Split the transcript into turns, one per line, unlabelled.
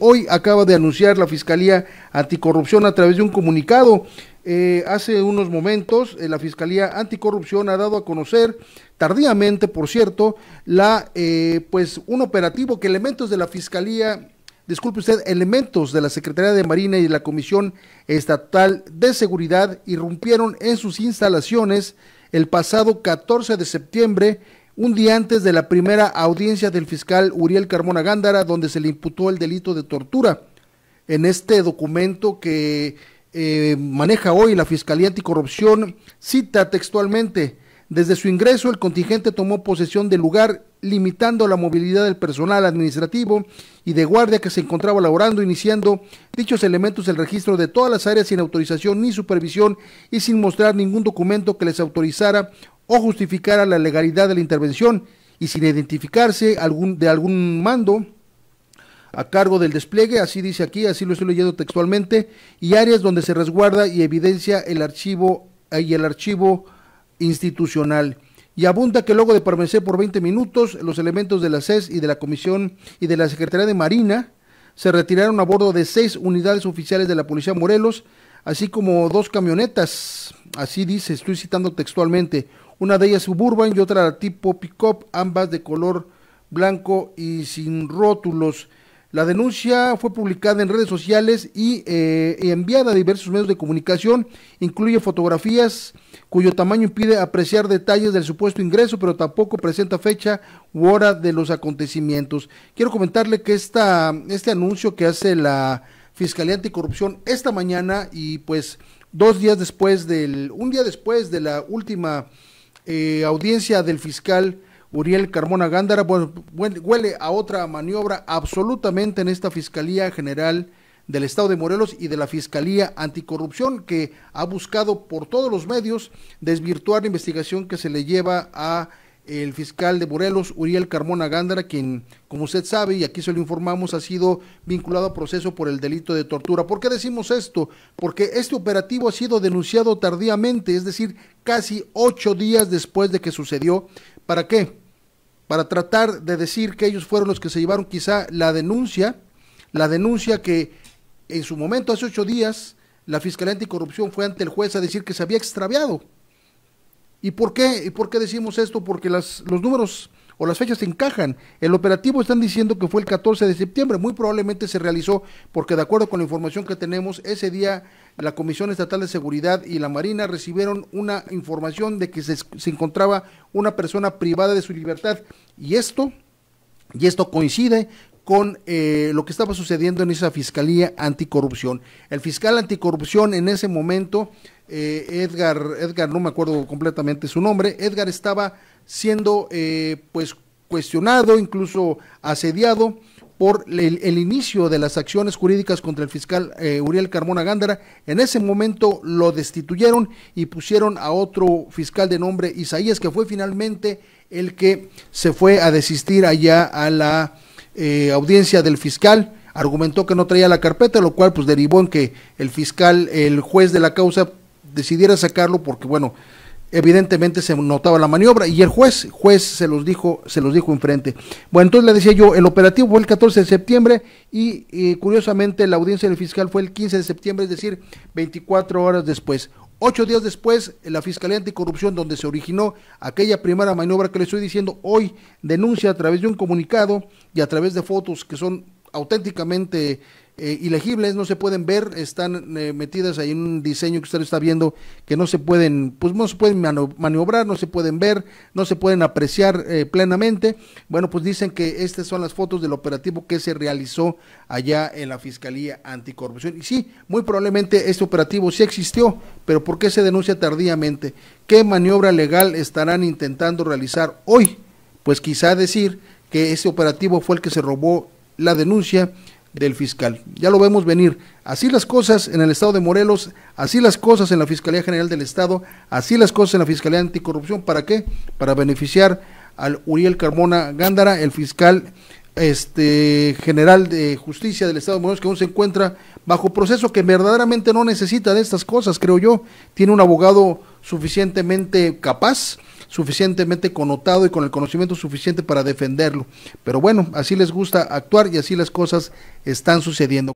hoy acaba de anunciar la Fiscalía Anticorrupción a través de un comunicado. Eh, hace unos momentos eh, la Fiscalía Anticorrupción ha dado a conocer, tardíamente por cierto, la, eh, pues, un operativo que elementos de la Fiscalía disculpe usted, elementos de la Secretaría de Marina y de la Comisión Estatal de Seguridad irrumpieron en sus instalaciones el pasado 14 de septiembre un día antes de la primera audiencia del fiscal Uriel Carmona Gándara, donde se le imputó el delito de tortura. En este documento que eh, maneja hoy la Fiscalía Anticorrupción, cita textualmente, desde su ingreso el contingente tomó posesión del lugar, limitando la movilidad del personal administrativo y de guardia que se encontraba laborando, iniciando dichos elementos el registro de todas las áreas sin autorización ni supervisión y sin mostrar ningún documento que les autorizara o justificara la legalidad de la intervención y sin identificarse algún, de algún mando a cargo del despliegue, así dice aquí, así lo estoy leyendo textualmente, y áreas donde se resguarda y evidencia el archivo y el archivo institucional. Y abunda que luego de permanecer por 20 minutos, los elementos de la CES y de la Comisión y de la Secretaría de Marina se retiraron a bordo de seis unidades oficiales de la Policía Morelos, así como dos camionetas. Así dice, estoy citando textualmente una de ellas suburban y otra tipo pick-up, ambas de color blanco y sin rótulos. La denuncia fue publicada en redes sociales y eh, enviada a diversos medios de comunicación. Incluye fotografías cuyo tamaño impide apreciar detalles del supuesto ingreso, pero tampoco presenta fecha u hora de los acontecimientos. Quiero comentarle que esta, este anuncio que hace la Fiscalía Anticorrupción esta mañana y pues dos días después del, un día después de la última eh, audiencia del fiscal Uriel Carmona Gándara, huele a otra maniobra absolutamente en esta Fiscalía General del Estado de Morelos y de la Fiscalía Anticorrupción, que ha buscado por todos los medios desvirtuar la investigación que se le lleva a el fiscal de Morelos, Uriel Carmona Gándara, quien, como usted sabe, y aquí se lo informamos, ha sido vinculado a proceso por el delito de tortura. ¿Por qué decimos esto? Porque este operativo ha sido denunciado tardíamente, es decir, casi ocho días después de que sucedió. ¿Para qué? Para tratar de decir que ellos fueron los que se llevaron quizá la denuncia, la denuncia que en su momento, hace ocho días, la Fiscalía Anticorrupción fue ante el juez a decir que se había extraviado ¿Y por qué? ¿Y por qué decimos esto? Porque las, los números o las fechas encajan. El operativo están diciendo que fue el 14 de septiembre, muy probablemente se realizó porque de acuerdo con la información que tenemos, ese día la Comisión Estatal de Seguridad y la Marina recibieron una información de que se, encontraba una persona privada de su libertad y esto y esto coincide con eh, lo que estaba sucediendo en esa Fiscalía Anticorrupción. El fiscal anticorrupción en ese momento eh, Edgar, Edgar, no me acuerdo completamente su nombre, Edgar estaba siendo eh, pues cuestionado, incluso asediado por el, inicio de las acciones jurídicas contra el fiscal eh, Uriel Carmona Gándara. En ese momento lo destituyeron y pusieron a otro fiscal de nombre Isaías, que fue finalmente el que se fue a desistir allá a la audiencia del fiscal. Argumentó que no traía la carpeta, lo cual pues derivó en que el fiscal, el juez de la causa, decidiera sacarlo porque, bueno, evidentemente se notaba la maniobra y el juez, juez se los dijo, se los dijo enfrente. Bueno, entonces le decía yo, el operativo fue el 14 de septiembre y, curiosamente la audiencia del fiscal fue el 15 de septiembre, es decir, 24 horas después. Ocho días después, la Fiscalía Anticorrupción, donde se originó aquella primera maniobra que le estoy diciendo, hoy denuncia a través de un comunicado y a través de fotos que son auténticamente eh, ilegibles, no se pueden ver, están eh, metidas ahí en un diseño que usted está viendo que no se pueden, pues no se pueden maniobrar, no se pueden ver, no se pueden apreciar eh, plenamente. Bueno, pues dicen que estas son las fotos del operativo que se realizó allá en la Fiscalía Anticorrupción. Y sí, muy probablemente este operativo sí existió, pero ¿por qué se denuncia tardíamente? ¿Qué maniobra legal estarán intentando realizar hoy? Pues quizá decir que ese operativo fue el que se robó la denuncia del fiscal. Ya lo vemos venir. Así las cosas en el estado de Morelos, así las cosas en la Fiscalía General del Estado, así las cosas en la Fiscalía Anticorrupción. ¿Para qué? Para beneficiar al Uriel Carmona Gándara, el fiscal este general de justicia del estado de Morelos que aún se encuentra bajo proceso que verdaderamente no necesita de estas cosas, creo yo. Tiene un abogado suficientemente capaz suficientemente connotado y con el conocimiento suficiente para defenderlo. Pero bueno, así les gusta actuar y así las cosas están sucediendo.